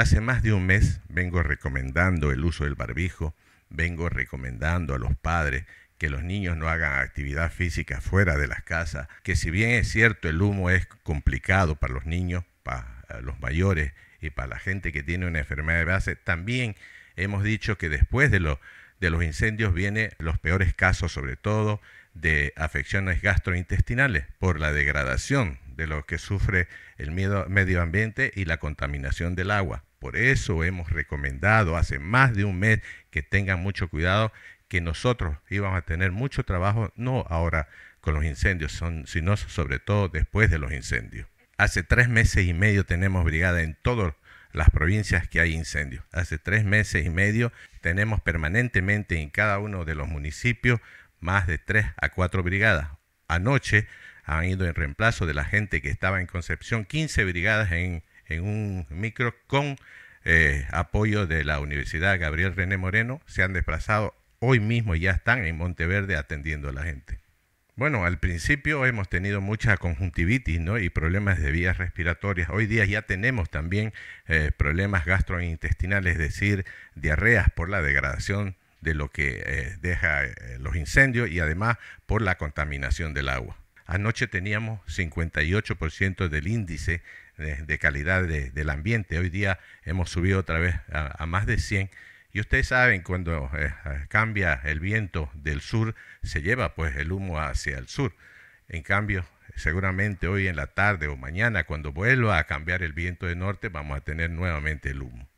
Hace más de un mes vengo recomendando el uso del barbijo, vengo recomendando a los padres que los niños no hagan actividad física fuera de las casas, que si bien es cierto el humo es complicado para los niños, para eh, los mayores y para la gente que tiene una enfermedad de base, también hemos dicho que después de, los incendios vienen los peores casos, sobre todo de afecciones gastrointestinales, por la degradación de lo que sufre el medio ambiente y la contaminación del agua. Por eso hemos recomendado hace más de un mes que tengan mucho cuidado, que nosotros íbamos a tener mucho trabajo, no ahora con los incendios, sino sobre todo después de los incendios. Hace tres meses y medio tenemos brigada en todas las provincias que hay incendios. Hace tres meses y medio tenemos permanentemente en cada uno de los municipios más de tres a cuatro brigadas. Anoche han ido en reemplazo de la gente que estaba en Concepción, 15 brigadas en en un micro con eh, apoyo de la Universidad Gabriel René Moreno. Se han desplazado hoy mismo y ya están en Monteverde atendiendo a la gente. Bueno, al principio hemos tenido mucha conjuntivitis y problemas de vías respiratorias. Hoy día ya tenemos también eh, problemas gastrointestinales, es decir, diarreas por la degradación de lo que eh, deja los incendios y además por la contaminación del agua. Anoche teníamos 58% del índice de, calidad del ambiente. Hoy día hemos subido otra vez a, más de 100. Y ustedes saben, cuando eh, cambia el viento del sur, se lleva pues el humo hacia el sur. En cambio, seguramente hoy en la tarde o mañana, cuando vuelva a cambiar el viento del norte, vamos a tener nuevamente el humo.